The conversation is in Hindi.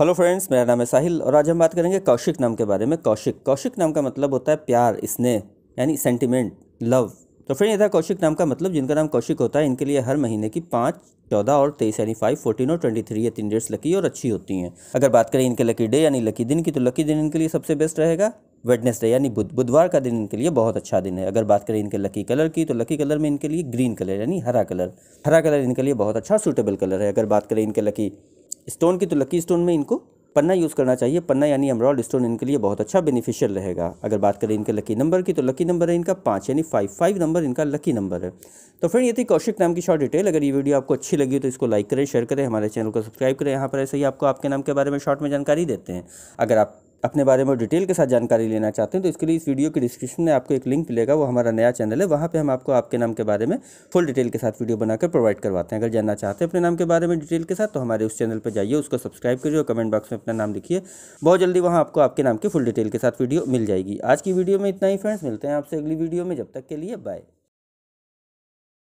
हेलो फ्रेंड्स मेरा नाम है साहिल और आज हम बात करेंगे कौशिक नाम के बारे में कौशिक कौशिक नाम का मतलब होता है प्यार स्नेह यानी सेंटिमेंट लव तो फ्रेंड ये था कौशिक नाम का मतलब जिनका नाम कौशिक होता है इनके लिए हर महीने की पाँच चौदह और तेईस यानी फाइव फोर्टीन और ट्वेंटी थ्री ये तीन डेट्स लकी और अच्छी होती हैं अगर बात करें इनके लकी डे यानी लकी दिन की तो लकी दिन इनके लिए सबसे बेस्ट रहेगा वेडनेसडे यानी बुध बुधवार का दिन इनके लिए बहुत अच्छा दिन है अगर बात करें इनके लकी कलर की तो लकी कलर में इनके लिए ग्रीन कलर यानी हरा कलर हरा कलर इनके लिए बहुत अच्छा सूटेबल कलर है अगर बात करें इनके लकी स्टोन की तो लकी स्टोन में इनको पन्ना यूज़ करना चाहिए पन्ना यानी एमरॉल्ड स्टोन इनके लिए बहुत अच्छा बेनिफिशियल रहेगा अगर बात करें इनके लकी नंबर की तो लकी नंबर है इनका पाँच यानी फाइव फाइव नंबर इनका लकी नंबर है तो फ्रेंड ये थी कौशिक नाम की शॉर्ट डिटेल अगर ये वीडियो आपको अच्छी लगी तो इसको लाइक करें शेयर करें हमारे चैनल को सब्सक्राइब करें यहाँ पर ऐसे ही आपको आपके नाम के बारे में शॉर्ट में जानकारी देते हैं अगर आप अपने बारे में डिटेल के साथ जानकारी लेना चाहते हैं तो इसके लिए इस वीडियो के डिस्क्रिप्शन में आपको एक लिंक मिलेगा वो हमारा नया चैनल है वहाँ पर हम आपको आपके नाम के बारे में फुल डिटेल के साथ वीडियो बनाकर प्रोवाइड करवाते हैं अगर जानना चाहते हैं अपने नाम के बारे में डिटेल के साथ तो हमारे उस चैनल पर जाइए उसको सब्सक्राइब करिए और कमेंट बॉक्स में अपना नाम लिखिए बहुत जल्दी वहाँ आपको आपके नाम की फुल डिटेल के साथ वीडियो मिल जाएगी आज की वीडियो में इतना ही फ्रेंड्स मिलते हैं आपसे अगली वीडियो में जब तक के लिए बाय